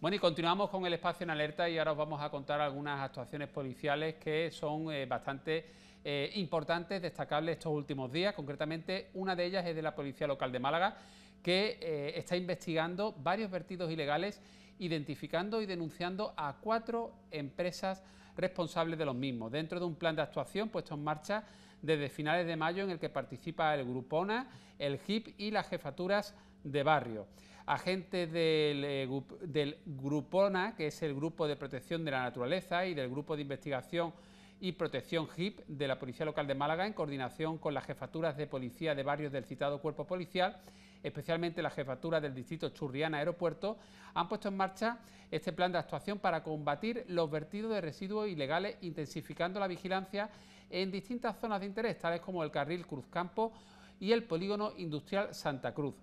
Bueno, y continuamos con el espacio en alerta y ahora os vamos a contar algunas actuaciones policiales que son eh, bastante eh, importantes, destacables estos últimos días. Concretamente, una de ellas es de la Policía Local de Málaga, que eh, está investigando varios vertidos ilegales, identificando y denunciando a cuatro empresas responsables de los mismos, dentro de un plan de actuación puesto en marcha desde finales de mayo en el que participa el Grupona, el HIP y las jefaturas de barrio. Agentes eh, del, Grupona, que es el Grupo de Protección de la Naturaleza, y del Grupo de Investigación y Protección HIP de la Policía Local de Málaga, en coordinación con las jefaturas de policía de barrios del citado cuerpo policial, especialmente la jefatura del distrito Churriana Aeropuerto, han puesto en marcha este plan de actuación para combatir los vertidos de residuos ilegales, intensificando la vigilancia en distintas zonas de interés, tales como el carril Cruzcampo y el polígono industrial Santa Cruz.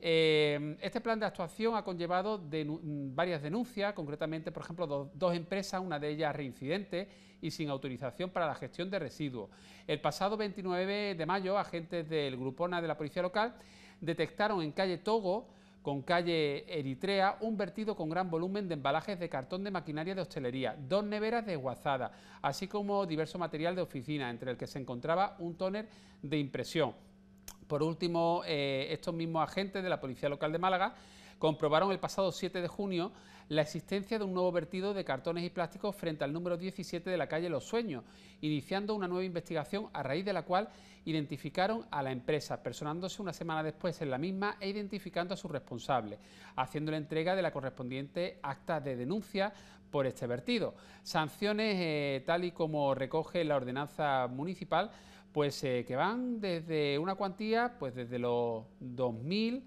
Em, este plan de actuación ha conllevado mm, varias denuncias, concretamente, por ejemplo, dos empresas, una de ellas reincidente y sin autorización para la gestión de residuos. El pasado 29 de mayo, agentes del Grupona de la Policía Local detectaron en calle Togo con calle Eritrea, un vertido con gran volumen de embalajes de cartón de maquinaria de hostelería, dos neveras desguazadas, así como diverso material de oficina, entre el que se encontraba un tóner de impresión. Por último, eh, estos mismos agentes de la Policía Local de Málaga comprobaron el pasado 7 de junio la existencia de un nuevo vertido de cartones y plásticos frente al número 17 de la calle Los Sueños, iniciando una nueva investigación a raíz de la cual identificaron a la empresa, personándose una semana después en la misma e identificando a su responsable, haciendo la entrega de la correspondiente acta de denuncia por este vertido. Sanciones eh, tal y como recoge la ordenanza municipal, pues eh, que van desde una cuantía, pues desde los 2.000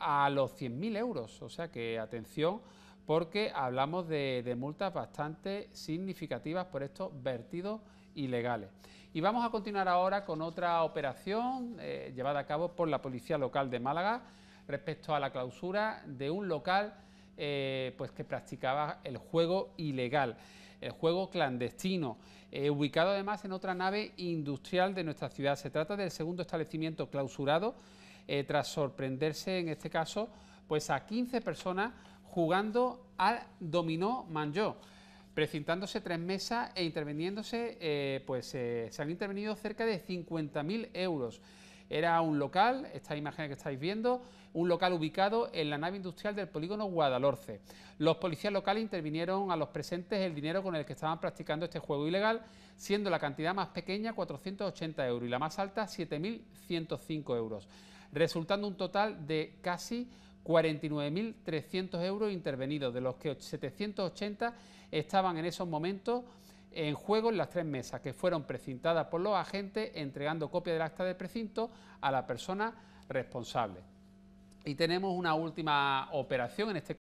a los 100.000 euros. O sea que atención porque hablamos de, multas bastante significativas por estos vertidos ilegales. Y vamos a continuar ahora con otra operación eh, llevada a cabo por la Policía Local de Málaga respecto a la clausura de un local eh, pues que practicaba el juego ilegal, el juego clandestino, eh, ubicado además en otra nave industrial de nuestra ciudad. Se trata del segundo establecimiento clausurado eh, tras sorprenderse en este caso pues a 15 personas jugando al dominó manjó precintándose tres mesas e interviniéndose, eh, pues eh, se han intervenido cerca de 50.000 euros. Era un local, estas imágenes que estáis viendo, un local ubicado en la nave industrial del polígono Guadalhorce. Los policías locales intervinieron a los presentes el dinero con el que estaban practicando este juego ilegal, siendo la cantidad más pequeña 480 euros y la más alta 7.105 euros resultando un total de casi 49.300 euros intervenidos, de los que 780 estaban en esos momentos en juego en las tres mesas, que fueron precintadas por los agentes entregando copia del acta de precinto a la persona responsable. Y tenemos una última operación, en este